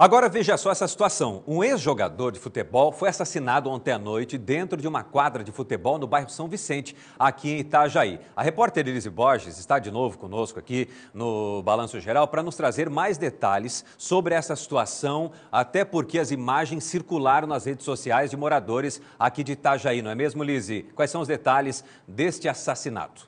Agora veja só essa situação. Um ex-jogador de futebol foi assassinado ontem à noite dentro de uma quadra de futebol no bairro São Vicente, aqui em Itajaí. A repórter Elise Borges está de novo conosco aqui no Balanço Geral para nos trazer mais detalhes sobre essa situação, até porque as imagens circularam nas redes sociais de moradores aqui de Itajaí, não é mesmo, Lise? Quais são os detalhes deste assassinato?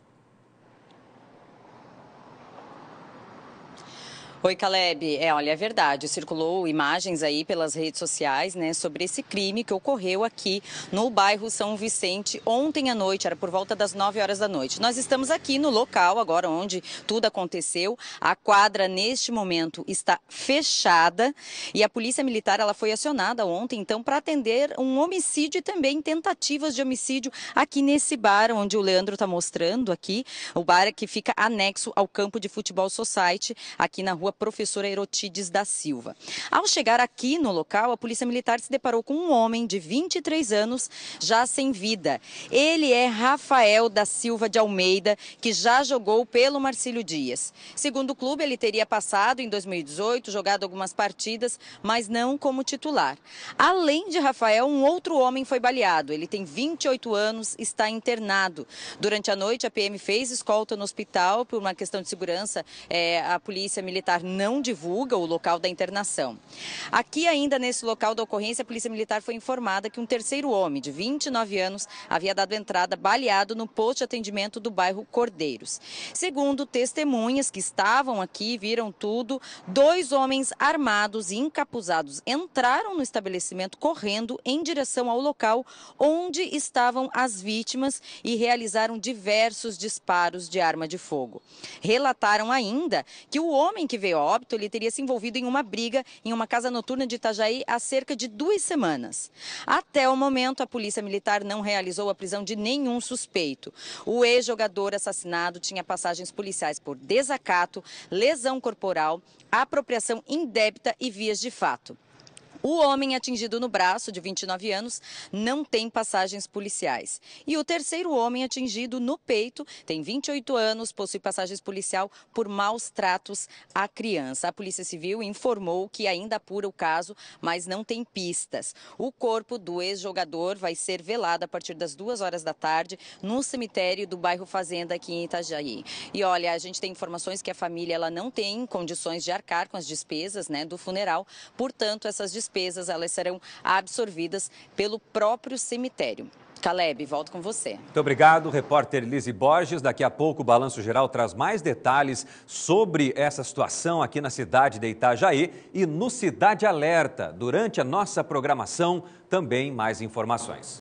Oi, Caleb. É, olha, é verdade. Circulou imagens aí pelas redes sociais, né, sobre esse crime que ocorreu aqui no bairro São Vicente ontem à noite, era por volta das 9 horas da noite. Nós estamos aqui no local agora onde tudo aconteceu. A quadra neste momento está fechada e a Polícia Militar ela foi acionada ontem então para atender um homicídio e também tentativas de homicídio aqui nesse bar onde o Leandro está mostrando aqui, o bar que fica anexo ao campo de futebol Society aqui na rua rua Professora Erotides da Silva. Ao chegar aqui no local, a Polícia Militar se deparou com um homem de 23 anos, já sem vida. Ele é Rafael da Silva de Almeida, que já jogou pelo Marcílio Dias. Segundo o clube, ele teria passado em 2018, jogado algumas partidas, mas não como titular. Além de Rafael, um outro homem foi baleado. Ele tem 28 anos, está internado. Durante a noite, a PM fez escolta no hospital por uma questão de segurança. É, a polícia militar Militar não divulga o local da internação. Aqui, ainda nesse local da ocorrência, a Polícia Militar foi informada que um terceiro homem, de 29 anos, havia dado entrada baleado no posto de atendimento do bairro Cordeiros. Segundo testemunhas que estavam aqui, viram tudo, dois homens armados e encapuzados entraram no estabelecimento correndo em direção ao local onde estavam as vítimas e realizaram diversos disparos de arma de fogo. Relataram ainda que o homem que veio ter óbito, ele teria se envolvido em uma briga em uma casa noturna de Itajaí há cerca de duas semanas. Até o momento, a Polícia Militar não realizou a prisão de nenhum suspeito. O ex-jogador assassinado tinha passagens policiais por desacato, lesão corporal, apropriação indébita e vias de fato. O homem atingido no braço, de 29 anos, não tem passagens policiais. E o terceiro homem atingido no peito, tem 28 anos, possui passagens policial por maus tratos à criança. A Polícia Civil informou que ainda apura o caso, mas não tem pistas. O corpo do ex-jogador vai ser velado a partir das duas horas da tarde no cemitério do bairro Fazenda, aqui em Itajaí. E olha, a gente tem informações que a família ela não tem condições de arcar com as despesas né, do funeral, portanto, essas despesas despesas elas serão absorvidas pelo próprio cemitério. Caleb, volto com você. Muito obrigado, repórter Lise Borges. Daqui a pouco o Balanço Geral traz mais detalhes sobre essa situação aqui na cidade de Itajaí e no Cidade Alerta. Durante a nossa programação, também mais informações.